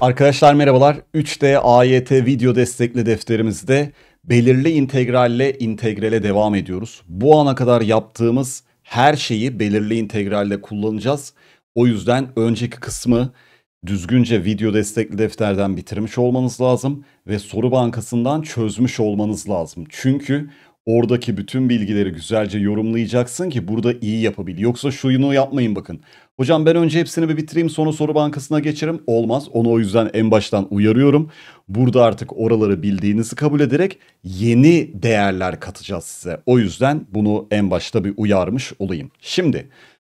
Arkadaşlar merhabalar. 3D AYT video destekli defterimizde belirli integralle integrale devam ediyoruz. Bu ana kadar yaptığımız her şeyi belirli integralle kullanacağız. O yüzden önceki kısmı düzgünce video destekli defterden bitirmiş olmanız lazım ve soru bankasından çözmüş olmanız lazım. Çünkü Oradaki bütün bilgileri güzelce yorumlayacaksın ki burada iyi yapabil. Yoksa şunu yapmayın bakın. Hocam ben önce hepsini bir bitireyim sonra soru bankasına geçerim. Olmaz. Onu o yüzden en baştan uyarıyorum. Burada artık oraları bildiğinizi kabul ederek yeni değerler katacağız size. O yüzden bunu en başta bir uyarmış olayım. Şimdi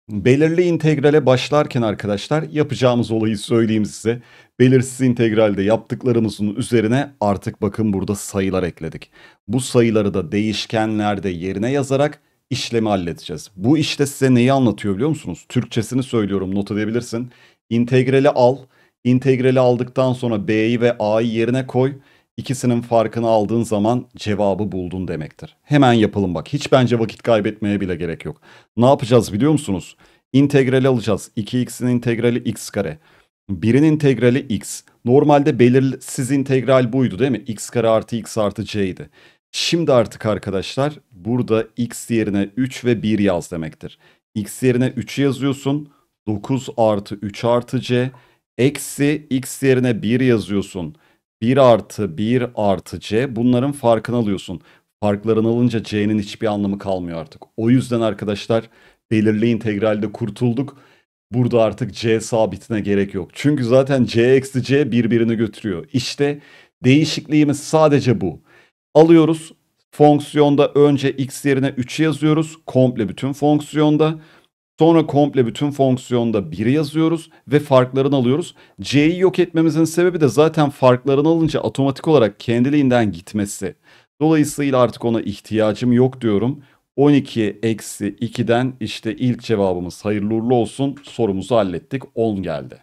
Belirli integrale başlarken arkadaşlar yapacağımız olayı söyleyeyim size. Belirsiz integralde yaptıklarımızın üzerine artık bakın burada sayılar ekledik. Bu sayıları da değişkenlerde yerine yazarak işlemi halledeceğiz. Bu işte size neyi anlatıyor biliyor musunuz? Türkçesini söylüyorum not edebilirsin. İntegrali al. İntegrali aldıktan sonra b'yi ve a'yı yerine koy. İkisinin farkını aldığın zaman cevabı buldun demektir. Hemen yapalım bak. Hiç bence vakit kaybetmeye bile gerek yok. Ne yapacağız biliyor musunuz? İntegrali alacağız. 2x'in integrali x kare. 1'in integrali x. Normalde belirsiz integral buydu değil mi? x kare artı x artı c'ydi. Şimdi artık arkadaşlar burada x yerine 3 ve 1 yaz demektir. x yerine 3 yazıyorsun. 9 artı 3 artı c. Eksi x yerine 1 yazıyorsun. 1 artı 1 artı c bunların farkını alıyorsun. Farklarını alınca c'nin hiçbir anlamı kalmıyor artık. O yüzden arkadaşlar belirli integralde kurtulduk. Burada artık c sabitine gerek yok. Çünkü zaten c eksi c birbirini götürüyor. İşte değişikliğimiz sadece bu. Alıyoruz fonksiyonda önce x yerine 3 yazıyoruz. Komple bütün fonksiyonda. Sonra komple bütün fonksiyonda 1'i yazıyoruz ve farklarını alıyoruz. C'yi yok etmemizin sebebi de zaten farklarını alınca otomatik olarak kendiliğinden gitmesi. Dolayısıyla artık ona ihtiyacım yok diyorum. 12 eksi 2'den işte ilk cevabımız hayırlı uğurlu olsun sorumuzu hallettik 10 geldi.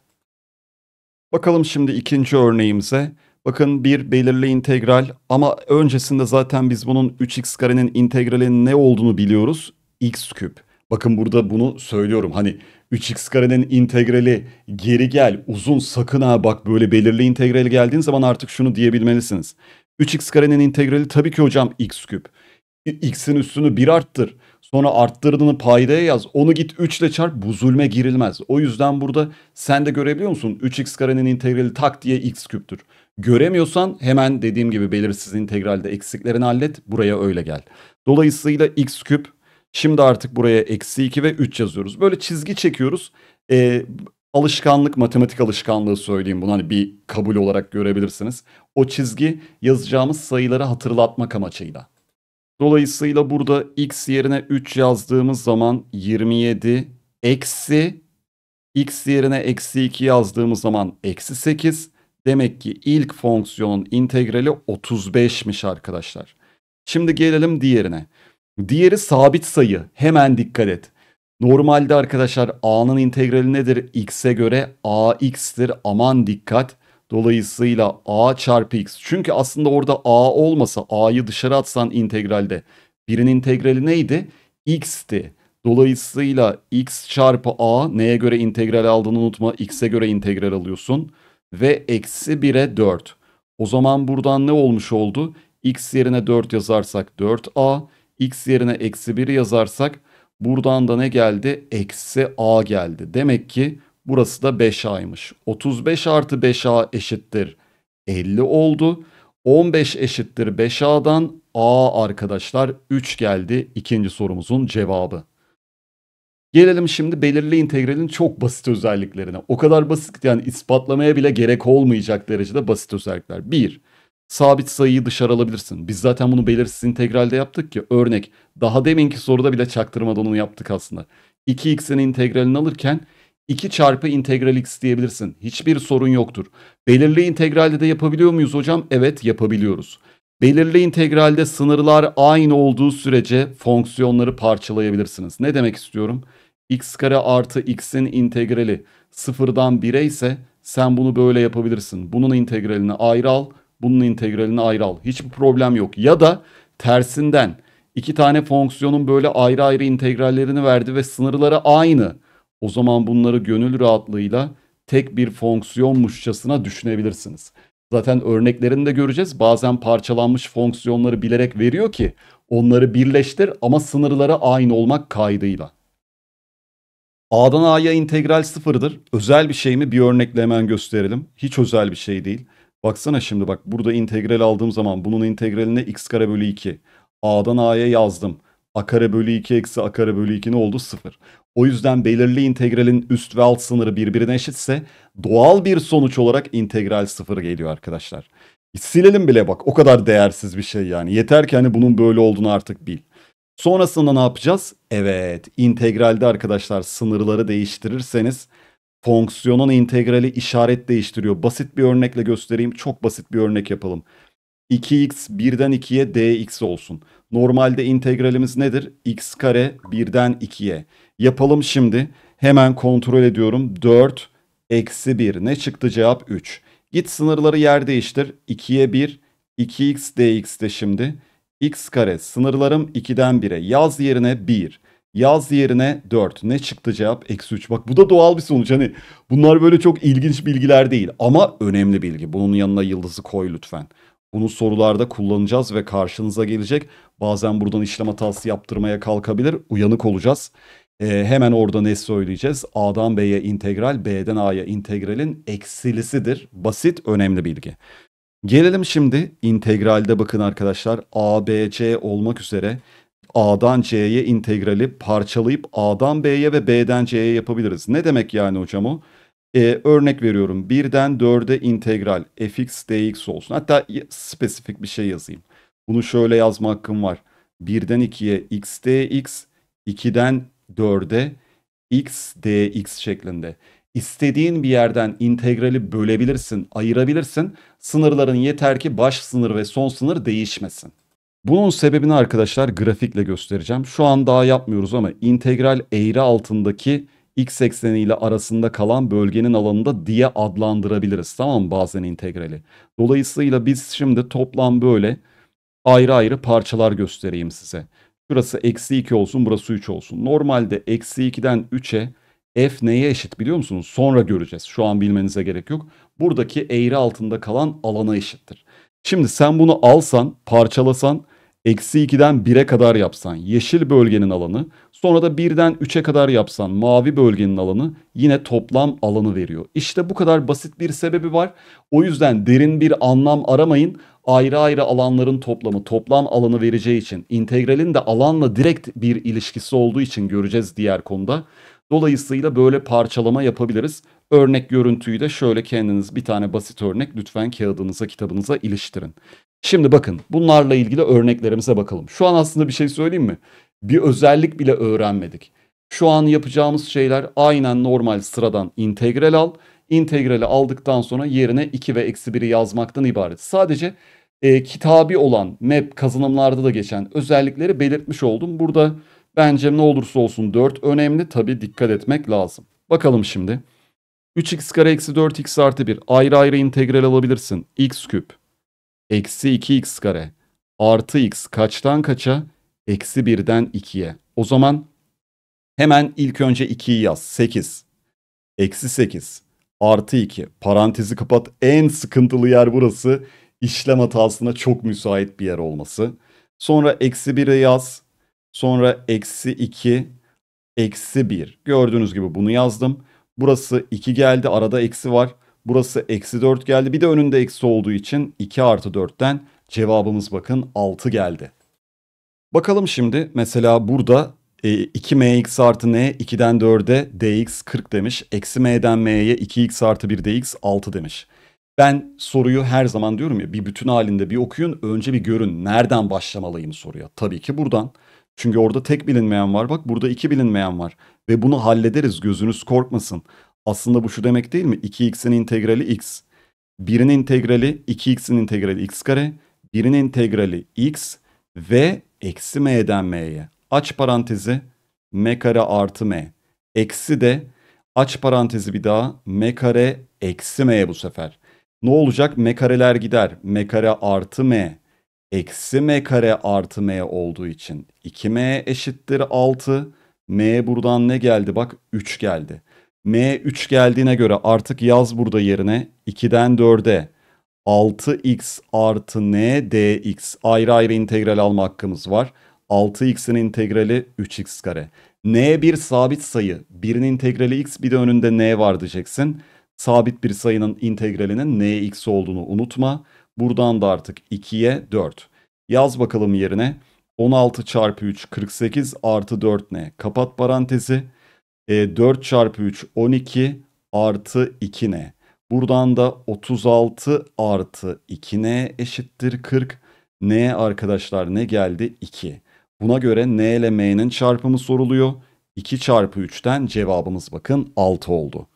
Bakalım şimdi ikinci örneğimize. Bakın bir belirli integral ama öncesinde zaten biz bunun 3x karenin integralinin ne olduğunu biliyoruz. x küp. Bakın burada bunu söylüyorum. Hani 3x karenin integrali geri gel uzun sakın ha bak böyle belirli integrali geldiğin zaman artık şunu diyebilmelisiniz. 3x karenin integrali tabii ki hocam x küp. E, x'in üstünü 1 arttır. Sonra arttırdığını paydaya yaz. Onu git 3 ile çarp bu zulme girilmez. O yüzden burada sen de görebiliyor musun? 3x karenin integrali tak diye x küptür. Göremiyorsan hemen dediğim gibi belirsiz integralde eksiklerini hallet. Buraya öyle gel. Dolayısıyla x küp Şimdi artık buraya eksi 2 ve 3 yazıyoruz. Böyle çizgi çekiyoruz. E, alışkanlık, matematik alışkanlığı söyleyeyim bunu hani bir kabul olarak görebilirsiniz. O çizgi yazacağımız sayıları hatırlatmak amacıyla. Dolayısıyla burada x yerine 3 yazdığımız zaman 27 eksi x yerine eksi 2 yazdığımız zaman eksi 8. Demek ki ilk fonksiyonun integrali 35'miş arkadaşlar. Şimdi gelelim diğerine. Diğeri sabit sayı. Hemen dikkat et. Normalde arkadaşlar a'nın integrali nedir? x'e göre ax'tir. Aman dikkat. Dolayısıyla a çarpı x. Çünkü aslında orada a olmasa a'yı dışarı atsan integralde. birinin integrali neydi? x'ti. Dolayısıyla x çarpı a neye göre integral aldığını unutma. x'e göre integral alıyorsun. Ve eksi 1'e 4. O zaman buradan ne olmuş oldu? x yerine 4 yazarsak 4a x yerine eksi 1 yazarsak buradan da ne geldi? Eksi a geldi. Demek ki burası da 5a'ymış. 35 artı 5a eşittir 50 oldu. 15 eşittir 5a'dan a arkadaşlar 3 geldi ikinci sorumuzun cevabı. Gelelim şimdi belirli integralin çok basit özelliklerine. O kadar basit yani ispatlamaya bile gerek olmayacak derecede basit özellikler. 1 sabit sayıyı dışarı alabilirsin. Biz zaten bunu belirsiz integralde yaptık ki örnek daha deminki soruda bile çaktırmadan onu yaptık aslında. 2x'in integralini alırken 2 çarpı integral x diyebilirsin. Hiçbir sorun yoktur. Belirli integralde de yapabiliyor muyuz hocam? Evet yapabiliyoruz. Belirli integralde sınırlar aynı olduğu sürece fonksiyonları parçalayabilirsiniz. Ne demek istiyorum? x kare artı x'in integrali sıfırdan 1'e ise sen bunu böyle yapabilirsin. Bunun integralini ayrı al bunun integralini ayrı al. Hiçbir problem yok. Ya da tersinden iki tane fonksiyonun böyle ayrı ayrı integrallerini verdi ve sınırları aynı. O zaman bunları gönül rahatlığıyla tek bir fonksiyonmuşçasına düşünebilirsiniz. Zaten örneklerini de göreceğiz. Bazen parçalanmış fonksiyonları bilerek veriyor ki onları birleştir ama sınırları aynı olmak kaydıyla. A'dan A'ya integral sıfırdır. Özel bir şey mi? Bir örnekle hemen gösterelim. Hiç özel bir şey değil. Baksana şimdi bak burada integral aldığım zaman bunun integraline x kare bölü 2. A'dan A'ya yazdım. A kare bölü 2 eksi A kare bölü 2 ne oldu? 0. O yüzden belirli integralin üst ve alt sınırı birbirine eşitse doğal bir sonuç olarak integral 0 geliyor arkadaşlar. Silelim bile bak o kadar değersiz bir şey yani. Yeter ki hani bunun böyle olduğunu artık bil. Sonrasında ne yapacağız? Evet integralde arkadaşlar sınırları değiştirirseniz fonksiyonun integrali işaret değiştiriyor. Basit bir örnekle göstereyim. Çok basit bir örnek yapalım. 2x 1'den 2'ye dx olsun. Normalde integralimiz nedir? x kare 1'den 2'ye. Yapalım şimdi. Hemen kontrol ediyorum. 4 eksi 1. Ne çıktı cevap? 3. Git sınırları yer değiştir. 2'ye 1. 2x dx de şimdi. x kare sınırlarım 2'den 1'e. Yaz yerine 1. Yaz yerine 4. Ne çıktı cevap? Eksi 3. Bak bu da doğal bir sonuç. Hani bunlar böyle çok ilginç bilgiler değil. Ama önemli bilgi. Bunun yanına yıldızı koy lütfen. Bunu sorularda kullanacağız ve karşınıza gelecek. Bazen buradan işlem hatası yaptırmaya kalkabilir. Uyanık olacağız. ee, hemen orada ne söyleyeceğiz? A'dan B'ye integral, B'den A'ya integralin eksilisidir. Basit, önemli bilgi. Gelelim şimdi integralde bakın arkadaşlar. A, B, C olmak üzere A'dan C'ye integrali parçalayıp A'dan B'ye ve B'den C'ye yapabiliriz. Ne demek yani hocam o? Ee, örnek veriyorum 1'den 4'e integral fx dx olsun. Hatta spesifik bir şey yazayım. Bunu şöyle yazma hakkım var. 1'den 2'ye x dx, 2'den 4'e x dx şeklinde. İstediğin bir yerden integrali bölebilirsin, ayırabilirsin. Sınırların yeter ki baş sınır ve son sınır değişmesin. Bunun sebebini arkadaşlar grafikle göstereceğim. Şu an daha yapmıyoruz ama integral eğri altındaki x ekseni ile arasında kalan bölgenin alanında diye adlandırabiliriz. Tamam mı bazen integrali. Dolayısıyla biz şimdi toplam böyle ayrı ayrı parçalar göstereyim size. Burası eksi 2 olsun burası 3 olsun. Normalde eksi 2'den 3'e f neye eşit biliyor musunuz? Sonra göreceğiz. Şu an bilmenize gerek yok. Buradaki eğri altında kalan alana eşittir. Şimdi sen bunu alsan parçalasan Eksi 2'den 1'e kadar yapsan yeşil bölgenin alanı sonra da 1'den 3'e kadar yapsan mavi bölgenin alanı yine toplam alanı veriyor. İşte bu kadar basit bir sebebi var. O yüzden derin bir anlam aramayın. Ayrı ayrı alanların toplamı toplam alanı vereceği için integralin de alanla direkt bir ilişkisi olduğu için göreceğiz diğer konuda. Dolayısıyla böyle parçalama yapabiliriz. Örnek görüntüyü de şöyle kendiniz bir tane basit örnek lütfen kağıdınıza kitabınıza iliştirin. Şimdi bakın bunlarla ilgili örneklerimize bakalım. Şu an aslında bir şey söyleyeyim mi? Bir özellik bile öğrenmedik. Şu an yapacağımız şeyler aynen normal sıradan integral al. İntegrali aldıktan sonra yerine 2 ve eksi 1'i yazmaktan ibaret. Sadece e, kitabi olan map kazanımlarda da geçen özellikleri belirtmiş oldum. Burada bence ne olursa olsun 4 önemli. Tabi dikkat etmek lazım. Bakalım şimdi. 3x kare eksi 4x artı 1 ayrı ayrı integral alabilirsin. x küp Eksi 2x kare artı x kaçtan kaça? Eksi 1'den 2'ye. O zaman hemen ilk önce 2'yi yaz. 8. Eksi 8 artı 2. Parantezi kapat. En sıkıntılı yer burası. İşlem hatasına çok müsait bir yer olması. Sonra eksi 1'e yaz. Sonra eksi 2 eksi 1. Gördüğünüz gibi bunu yazdım. Burası 2 geldi. Arada eksi var. Burası eksi 4 geldi. Bir de önünde eksi olduğu için 2 artı 4'ten cevabımız bakın 6 geldi. Bakalım şimdi mesela burada e, 2mx artı n 2'den 4'e dx 40 demiş. Eksi m'den m'ye 2x artı 1 dx 6 demiş. Ben soruyu her zaman diyorum ya bir bütün halinde bir okuyun önce bir görün nereden başlamalıyım soruya. Tabii ki buradan. Çünkü orada tek bilinmeyen var bak burada iki bilinmeyen var. Ve bunu hallederiz gözünüz korkmasın. Aslında bu şu demek değil mi? 2x'in integrali x. Birinin integrali 2x'in integrali x kare. Birinin integrali x ve eksi m'den m'ye. Aç parantezi m kare artı m. Eksi de aç parantezi bir daha m kare eksi m'ye bu sefer. Ne olacak? M kareler gider. M kare artı m. Eksi m kare artı m olduğu için 2m eşittir 6. M buradan ne geldi? Bak 3 geldi. M3 geldiğine göre artık yaz burada yerine 2'den 4'e 6x artı n dx ayrı ayrı integral alma hakkımız var. 6x'in integrali 3x kare. n bir sabit sayı. Birinin integrali x bir de önünde n var diyeceksin. Sabit bir sayının integralinin nx olduğunu unutma. Buradan da artık 2'ye 4. Yaz bakalım yerine. 16 çarpı 3 48 artı 4 ne? Kapat parantezi. E, 4 çarpı 3 12 artı 2 ne? Buradan da 36 artı 2 ne eşittir 40. N arkadaşlar ne geldi? 2. Buna göre N ile M'nin çarpımı soruluyor. 2 çarpı 3'ten cevabımız bakın 6 oldu.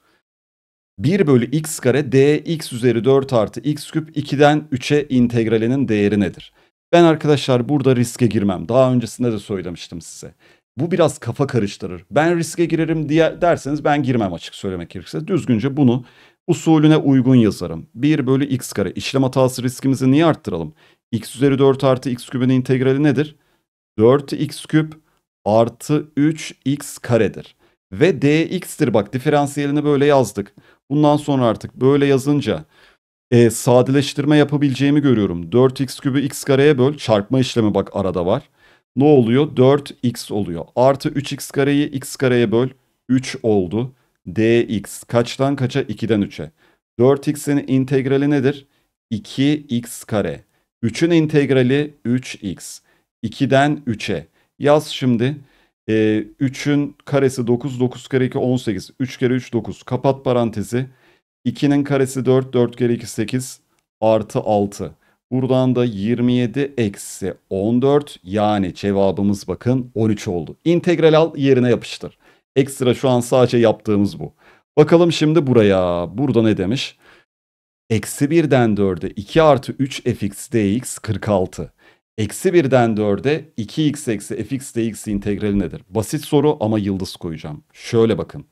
1 bölü x kare dx üzeri 4 artı x küp 2'den 3'e integralinin değeri nedir? Ben arkadaşlar burada riske girmem. Daha öncesinde de söylemiştim size. Bu biraz kafa karıştırır. Ben riske girerim diye derseniz ben girmem açık söylemek gerekirse. Düzgünce bunu usulüne uygun yazarım. 1 bölü x kare. İşlem hatası riskimizi niye arttıralım? x üzeri 4 artı x kübün integrali nedir? 4x küp artı 3x karedir. Ve dx'tir bak diferansiyelini böyle yazdık. Bundan sonra artık böyle yazınca e, sadeleştirme yapabileceğimi görüyorum. 4x kübü x kareye böl çarpma işlemi bak arada var ne oluyor? 4x oluyor. Artı 3x kareyi x kareye böl. 3 oldu. dx kaçtan kaça? 2'den 3'e. 4x'in integrali nedir? 2x kare. 3'ün integrali 3x. 2'den 3'e. Yaz şimdi. E, ee, 3'ün karesi 9, 9 kare 2 18. 3 kere 3 9. Kapat parantezi. 2'nin karesi 4, 4 kere 2 8 artı 6. Buradan da 27 eksi 14 yani cevabımız bakın 13 oldu. İntegral al yerine yapıştır. Ekstra şu an sadece yaptığımız bu. Bakalım şimdi buraya. Burada ne demiş? Eksi 1'den 4'e 2 artı 3 fx dx 46. Eksi 1'den 4'e 2x eksi fx dx integrali nedir? Basit soru ama yıldız koyacağım. Şöyle bakın.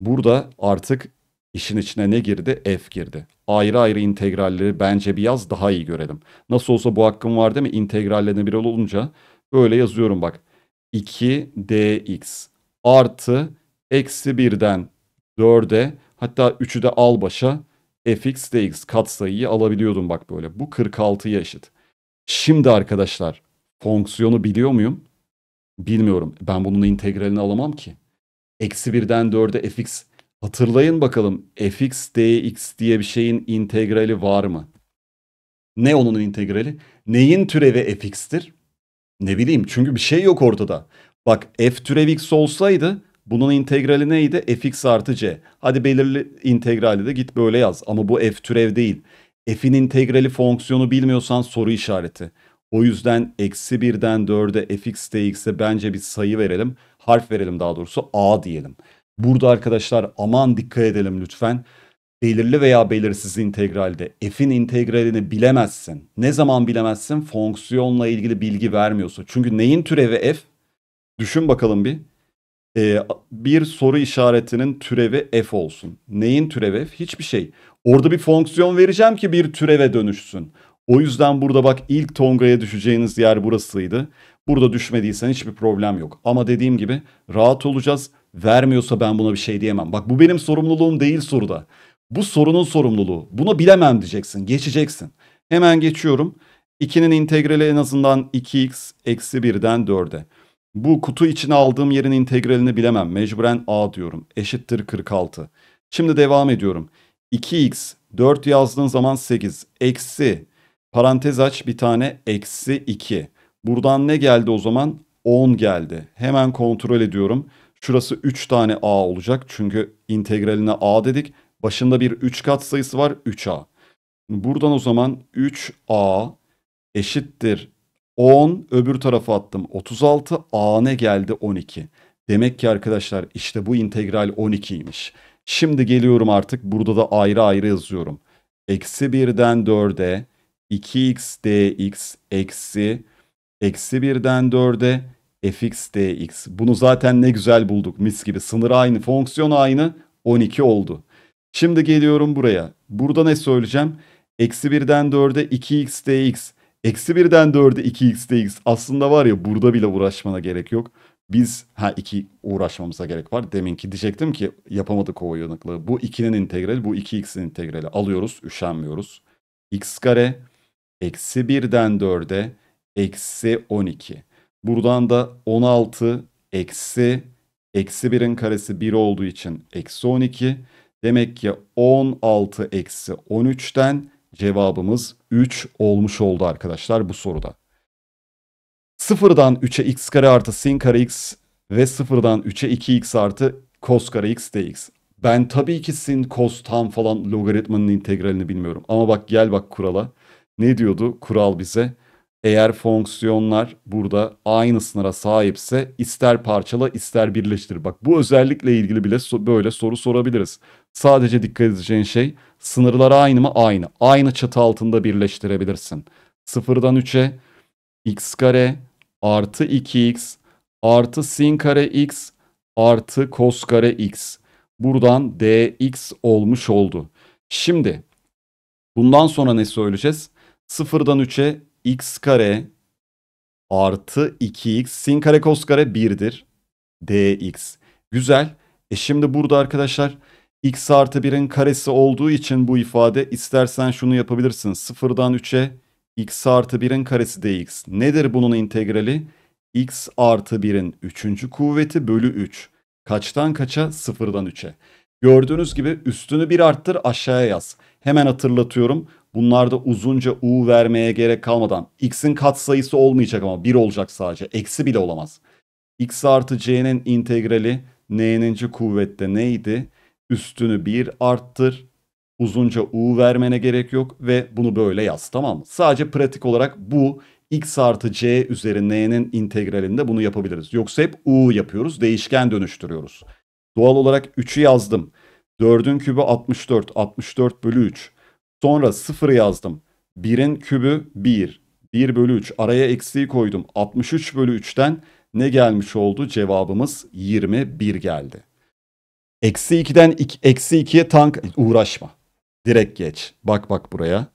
Burada artık İşin içine ne girdi? F girdi. Ayrı ayrı integralleri bence bir yaz daha iyi görelim. Nasıl olsa bu hakkım var değil mi? İntegrallerine bir olunca böyle yazıyorum bak. 2dx artı eksi 1'den 4'e hatta 3'ü de al başa fx dx katsayıyı alabiliyordum bak böyle. Bu 46'ya eşit. Şimdi arkadaşlar fonksiyonu biliyor muyum? Bilmiyorum. Ben bunun integralini alamam ki. Eksi 1'den 4'e fx Hatırlayın bakalım fx dx diye bir şeyin integrali var mı? Ne onun integrali? Neyin türevi fx'tir? Ne bileyim çünkü bir şey yok ortada. Bak f türev x olsaydı bunun integrali neydi? fx artı c. Hadi belirli integrali de git böyle yaz ama bu f türev değil. f'in integrali fonksiyonu bilmiyorsan soru işareti. O yüzden eksi birden dörde fx dx'e bence bir sayı verelim. Harf verelim daha doğrusu a diyelim. Burada arkadaşlar aman dikkat edelim lütfen. Belirli veya belirsiz integralde f'in integralini bilemezsin. Ne zaman bilemezsin? Fonksiyonla ilgili bilgi vermiyorsa. Çünkü neyin türevi f? Düşün bakalım bir. Ee, bir soru işaretinin türevi f olsun. Neyin türevi f? Hiçbir şey. Orada bir fonksiyon vereceğim ki bir türeve dönüşsün. O yüzden burada bak ilk Tonga'ya düşeceğiniz yer burasıydı. Burada düşmediysen hiçbir problem yok. Ama dediğim gibi rahat olacağız vermiyorsa ben buna bir şey diyemem. Bak bu benim sorumluluğum değil soruda. Bu sorunun sorumluluğu. buna bilemem diyeceksin. Geçeceksin. Hemen geçiyorum. 2'nin integrali en azından 2x eksi 1'den 4'e. Bu kutu içine aldığım yerin integralini bilemem. Mecburen a diyorum. Eşittir 46. Şimdi devam ediyorum. 2x 4 yazdığın zaman 8 eksi parantez aç bir tane eksi 2. Buradan ne geldi o zaman? 10 geldi. Hemen kontrol ediyorum. Şurası 3 tane a olacak. Çünkü integraline a dedik. Başında bir 3 kat sayısı var 3a. Buradan o zaman 3a eşittir 10 öbür tarafa attım 36 a ne geldi 12. Demek ki arkadaşlar işte bu integral 12'ymiş. Şimdi geliyorum artık burada da ayrı ayrı yazıyorum. Eksi 1'den 4'e 2x dx eksi eksi 1'den 4'e fx dx. Bunu zaten ne güzel bulduk mis gibi. Sınır aynı, fonksiyon aynı. 12 oldu. Şimdi geliyorum buraya. Burada ne söyleyeceğim? Eksi 1'den 4'e 2x dx. Eksi 1'den 4'e 2x dx. Aslında var ya burada bile uğraşmana gerek yok. Biz ha 2 uğraşmamıza gerek var. Deminki diyecektim ki yapamadık o uyanıklığı. Bu 2'nin integrali bu 2x'in integrali. Alıyoruz üşenmiyoruz. x kare eksi 1'den 4'e eksi 12. Buradan da 16 eksi eksi 1'in karesi 1 olduğu için eksi 12. Demek ki 16 eksi 13'ten cevabımız 3 olmuş oldu arkadaşlar bu soruda. Sıfırdan 3'e x kare artı sin kare x ve sıfırdan 3'e 2x artı cos kare x dx. Ben tabii ki sin, cos, tan falan logaritmanın integralini bilmiyorum. Ama bak gel bak kurala. Ne diyordu kural bize? Eğer fonksiyonlar burada aynı sınıra sahipse ister parçala ister birleştir. Bak bu özellikle ilgili bile so böyle soru sorabiliriz. Sadece dikkat edeceğin şey sınırlar aynı mı? Aynı. Aynı çatı altında birleştirebilirsin. Sıfırdan 3'e x kare artı 2x artı sin kare x artı kos kare x. Buradan dx olmuş oldu. Şimdi bundan sonra ne söyleyeceğiz? Sıfırdan 3'e x kare artı 2x sin kare kos kare 1'dir. dx. Güzel. E şimdi burada arkadaşlar x artı 1'in karesi olduğu için bu ifade istersen şunu yapabilirsin. 0'dan 3'e x artı 1'in karesi dx. Nedir bunun integrali? x artı 1'in 3. kuvveti bölü 3. Kaçtan kaça? 0'dan 3'e. Gördüğünüz gibi üstünü bir arttır aşağıya yaz. Hemen hatırlatıyorum. Bunlarda uzunca u vermeye gerek kalmadan x'in katsayısı olmayacak ama 1 olacak sadece. Eksi bile olamaz. x artı c'nin integrali n'ninci kuvvette neydi? Üstünü 1 arttır. Uzunca u vermene gerek yok ve bunu böyle yaz tamam mı? Sadece pratik olarak bu x artı c üzeri n'nin integralinde bunu yapabiliriz. Yoksa hep u yapıyoruz. Değişken dönüştürüyoruz. Doğal olarak 3'ü yazdım. 4'ün kübü 64. 64 bölü 3. Sonra 0 yazdım. 1'in kübü 1. 1 bölü 3. Araya eksiği koydum. 63 bölü 3'ten ne gelmiş oldu? Cevabımız 21 geldi. Eksi 2'den eksi 2'ye tank uğraşma. Direkt geç. Bak bak buraya.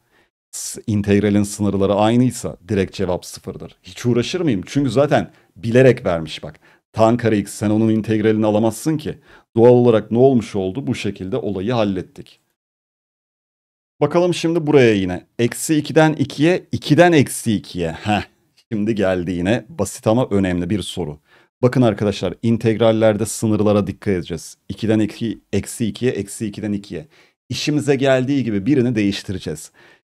İntegralin sınırları aynıysa direkt cevap sıfırdır. Hiç uğraşır mıyım? Çünkü zaten bilerek vermiş bak. Tan kare x sen onun integralini alamazsın ki. Doğal olarak ne olmuş oldu? Bu şekilde olayı hallettik. Bakalım şimdi buraya yine. Eksi 2'den 2'ye, 2'den eksi 2'ye. Şimdi geldi yine basit ama önemli bir soru. Bakın arkadaşlar integrallerde sınırlara dikkat edeceğiz. 2'den 2, eksi 2'ye, eksi 2'den 2'ye. İşimize geldiği gibi birini değiştireceğiz.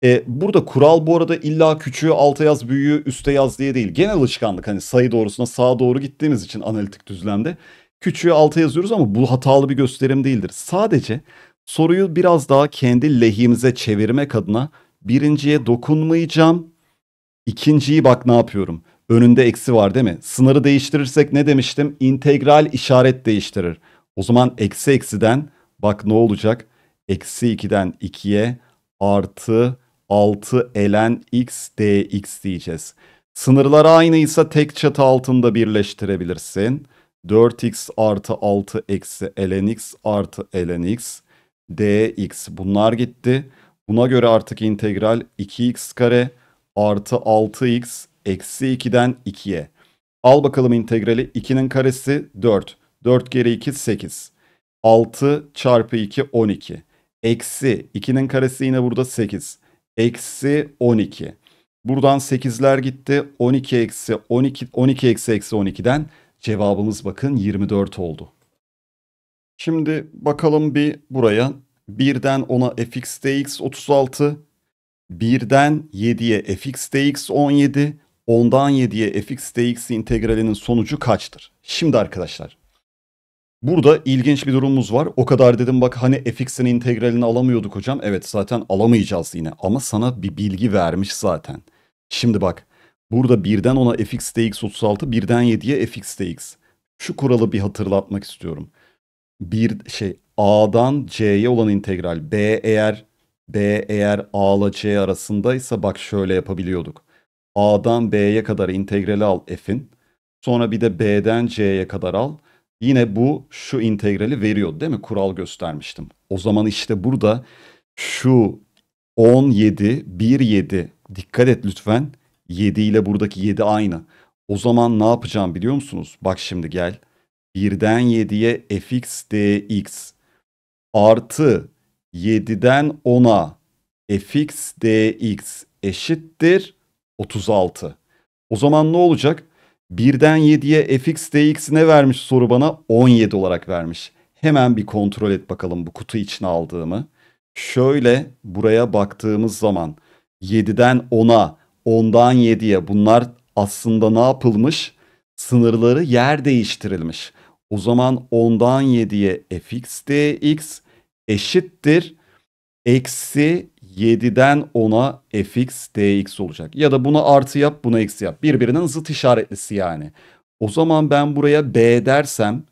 E, burada kural bu arada illa küçüğü alta yaz büyüğü üste yaz diye değil. Genel alışkanlık hani sayı doğrusuna sağa doğru gittiğimiz için analitik düzlemde küçüğü alta yazıyoruz ama bu hatalı bir gösterim değildir. Sadece soruyu biraz daha kendi lehimize çevirmek adına birinciye dokunmayacağım. İkinciyi bak ne yapıyorum. Önünde eksi var değil mi? Sınırı değiştirirsek ne demiştim? İntegral işaret değiştirir. O zaman eksi eksiden bak ne olacak? Eksi 2'den 2'ye artı 6 elen x dx diyeceğiz. Sınırlar aynıysa tek çatı altında birleştirebilirsin. 4x artı 6 eksi elen x artı elen x dx bunlar gitti. Buna göre artık integral 2x kare artı 6x eksi 2'den 2'ye. Al bakalım integrali 2'nin karesi 4. 4 kere 2 8. 6 çarpı 2 12. Eksi 2'nin karesi yine burada 8. Eksi 12. Buradan 8'ler gitti. 12 eksi 12 12 eksi eksi 12'den cevabımız bakın 24 oldu. Şimdi bakalım bir buraya. 1'den 10'a f(x)dx 36, 1'den 7'ye f(x)dx 17, 10'dan 7'ye f(x)dx integralinin sonucu kaçtır? Şimdi arkadaşlar Burada ilginç bir durumumuz var. O kadar dedim bak hani fx'in integralini alamıyorduk hocam. Evet zaten alamayacağız yine ama sana bir bilgi vermiş zaten. Şimdi bak burada 1'den 10'a f(x)dx 36, 1'den 7'ye f(x)dx. Şu kuralı bir hatırlatmak istiyorum bir şey A'dan C'ye olan integral. B eğer B eğer A ile C arasındaysa bak şöyle yapabiliyorduk. A'dan B'ye kadar integrali al f'in. Sonra bir de B'den C'ye kadar al. Yine bu şu integrali veriyor değil mi? Kural göstermiştim. O zaman işte burada şu 17, 1, 7. Dikkat et lütfen. 7 ile buradaki 7 aynı. O zaman ne yapacağım biliyor musunuz? Bak şimdi gel. 1'den 7'ye fx dx artı 7'den 10'a fx dx eşittir 36. O zaman ne olacak? 1'den 7'ye fx dx ne vermiş soru bana? 17 olarak vermiş. Hemen bir kontrol et bakalım bu kutu içine aldığımı. Şöyle buraya baktığımız zaman 7'den 10'a, 10'dan 7'ye bunlar aslında ne yapılmış? Sınırları yer değiştirilmiş. O zaman 10'dan 7'ye fx dx eşittir. Eksi 7'den 10'a fx dx olacak. Ya da bunu artı yap bunu eksi yap. Birbirinin zıt işaretlisi yani. O zaman ben buraya b dersem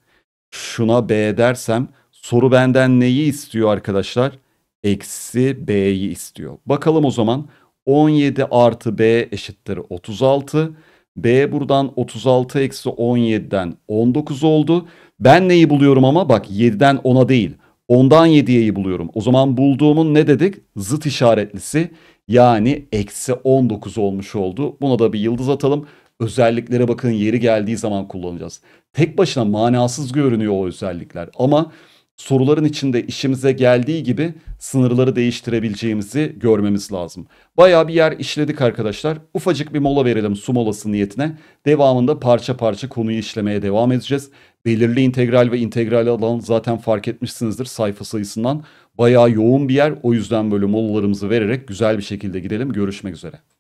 şuna b dersem soru benden neyi istiyor arkadaşlar? Eksi b'yi istiyor. Bakalım o zaman 17 artı b eşittir 36. 36. B buradan 36 eksi 17'den 19 oldu. Ben neyi buluyorum ama bak 7'den 10'a değil. 10'dan 7'yeyi buluyorum. O zaman bulduğumun ne dedik? Zıt işaretlisi yani eksi 19 olmuş oldu. Buna da bir yıldız atalım. Özelliklere bakın yeri geldiği zaman kullanacağız. Tek başına manasız görünüyor o özellikler ama soruların içinde işimize geldiği gibi sınırları değiştirebileceğimizi görmemiz lazım. Baya bir yer işledik arkadaşlar. Ufacık bir mola verelim su molası niyetine. Devamında parça parça konuyu işlemeye devam edeceğiz. Belirli integral ve integral alan zaten fark etmişsinizdir sayfa sayısından. Baya yoğun bir yer o yüzden böyle molalarımızı vererek güzel bir şekilde gidelim. Görüşmek üzere.